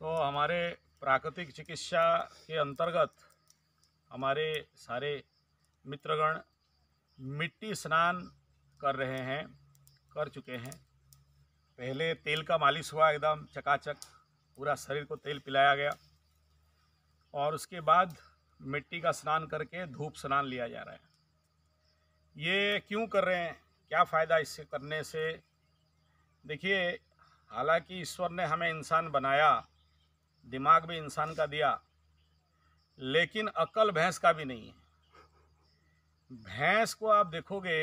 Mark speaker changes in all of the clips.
Speaker 1: तो हमारे प्राकृतिक चिकित्सा के अंतर्गत हमारे सारे मित्रगण मिट्टी स्नान कर रहे हैं कर चुके हैं पहले तेल का मालिश हुआ एकदम चकाचक पूरा शरीर को तेल पिलाया गया और उसके बाद मिट्टी का स्नान करके धूप स्नान लिया जा रहा है ये क्यों कर रहे हैं क्या फ़ायदा इससे करने से देखिए हालांकि ईश्वर ने हमें इंसान बनाया दिमाग भी इंसान का दिया लेकिन अकल भैंस का भी नहीं है भैंस को आप देखोगे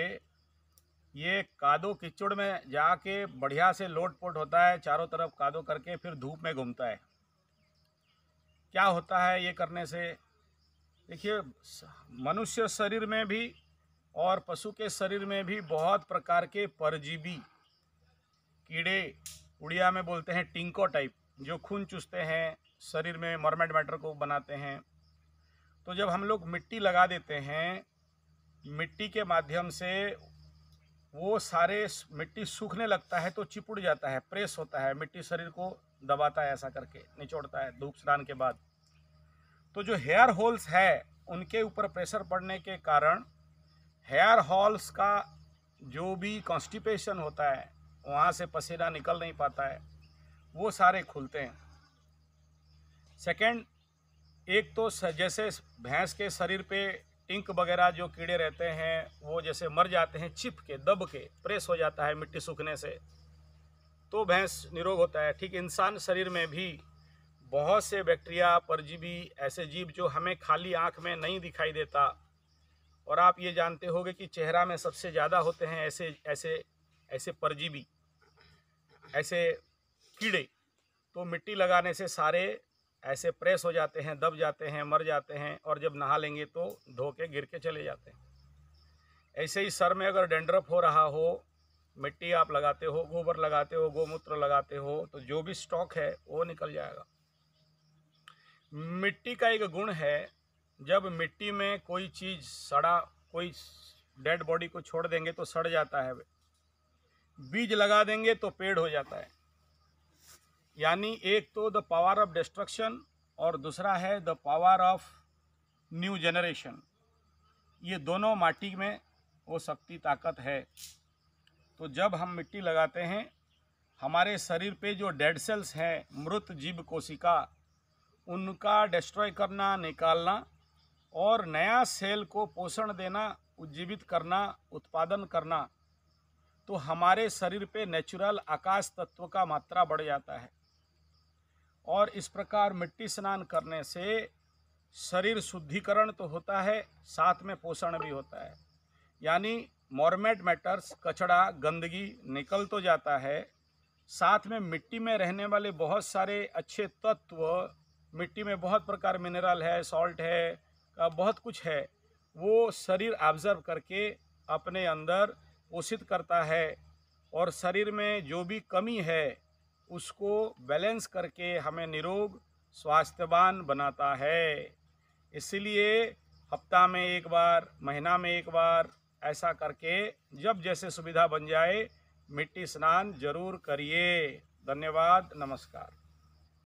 Speaker 1: ये कादो किचड़ में जाके बढ़िया से लोट पोट होता है चारों तरफ कादो करके फिर धूप में घूमता है क्या होता है ये करने से देखिए मनुष्य शरीर में भी और पशु के शरीर में भी बहुत प्रकार के परजीवी कीड़े उड़िया में बोलते हैं टिंको टाइप जो खून चूसते हैं शरीर में मॉर्मेट मैटर को बनाते हैं तो जब हम लोग मिट्टी लगा देते हैं मिट्टी के माध्यम से वो सारे मिट्टी सूखने लगता है तो चिपुड़ जाता है प्रेस होता है मिट्टी शरीर को दबाता है ऐसा करके निचोड़ता है धूप स्नान के बाद तो जो हेयर होल्स है उनके ऊपर प्रेशर पड़ने के कारण हेयर हॉल्स का जो भी कॉन्स्टिपेशन होता है वहाँ से पसीना निकल नहीं पाता है वो सारे खुलते हैं सेकेंड एक तो जैसे भैंस के शरीर पे टिंक वगैरह जो कीड़े रहते हैं वो जैसे मर जाते हैं छिप के दब के प्रेस हो जाता है मिट्टी सूखने से तो भैंस निरोग होता है ठीक इंसान शरीर में भी बहुत से बैक्टीरिया परजीवी ऐसे जीव जो हमें खाली आँख में नहीं दिखाई देता और आप ये जानते होंगे कि चेहरा में सबसे ज़्यादा होते हैं ऐसे ऐसे ऐसे परजीवी ऐसे कीड़े तो मिट्टी लगाने से सारे ऐसे प्रेस हो जाते हैं दब जाते हैं मर जाते हैं और जब नहा लेंगे तो धो के गिर के चले जाते हैं ऐसे ही सर में अगर डेंड्रफ हो रहा हो मिट्टी आप लगाते हो गोबर लगाते हो गोमूत्र लगाते हो तो जो भी स्टॉक है वो निकल जाएगा मिट्टी का एक गुण है जब मिट्टी में कोई चीज़ सड़ा कोई डेड बॉडी को छोड़ देंगे तो सड़ जाता है बीज लगा देंगे तो पेड़ हो जाता है यानी एक तो द पावर ऑफ डिस्ट्रक्शन और दूसरा है the power of new generation ये दोनों माटी में वो शक्ति ताकत है तो जब हम मिट्टी लगाते हैं हमारे शरीर पे जो डेड सेल्स हैं मृत जीव कोशिका उनका डिस्ट्रॉय करना निकालना और नया सेल को पोषण देना उज्जीवित करना उत्पादन करना तो हमारे शरीर पे नेचुरल आकाश तत्व का मात्रा बढ़ जाता है और इस प्रकार मिट्टी स्नान करने से शरीर शुद्धिकरण तो होता है साथ में पोषण भी होता है यानी मॉर्मेट मैटर्स कचड़ा गंदगी निकल तो जाता है साथ में मिट्टी में रहने वाले बहुत सारे अच्छे तत्व मिट्टी में बहुत प्रकार मिनरल है सॉल्ट है बहुत कुछ है वो शरीर ऑब्जर्व करके अपने अंदर पोषित करता है और शरीर में जो भी कमी है उसको बैलेंस करके हमें निरोग स्वास्थ्यवान बनाता है इसलिए हफ्ता में एक बार महीना में एक बार ऐसा करके जब जैसे सुविधा बन जाए मिट्टी स्नान जरूर करिए धन्यवाद नमस्कार